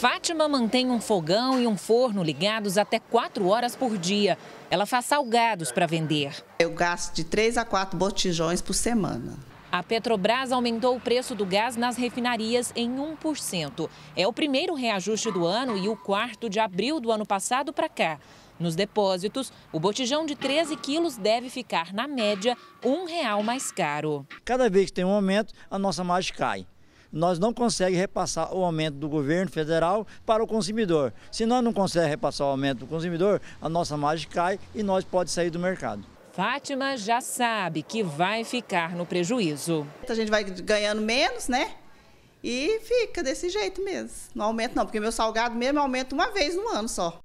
Fátima mantém um fogão e um forno ligados até 4 horas por dia. Ela faz salgados para vender. Eu gasto de 3 a 4 botijões por semana. A Petrobras aumentou o preço do gás nas refinarias em 1%. É o primeiro reajuste do ano e o quarto de abril do ano passado para cá. Nos depósitos, o botijão de 13 quilos deve ficar, na média, um real mais caro. Cada vez que tem um aumento, a nossa margem cai nós não conseguimos repassar o aumento do governo federal para o consumidor. Se nós não conseguimos repassar o aumento do consumidor, a nossa margem cai e nós pode sair do mercado. Fátima já sabe que vai ficar no prejuízo. A gente vai ganhando menos, né? E fica desse jeito mesmo. Não aumenta não, porque meu salgado mesmo aumenta uma vez no ano só.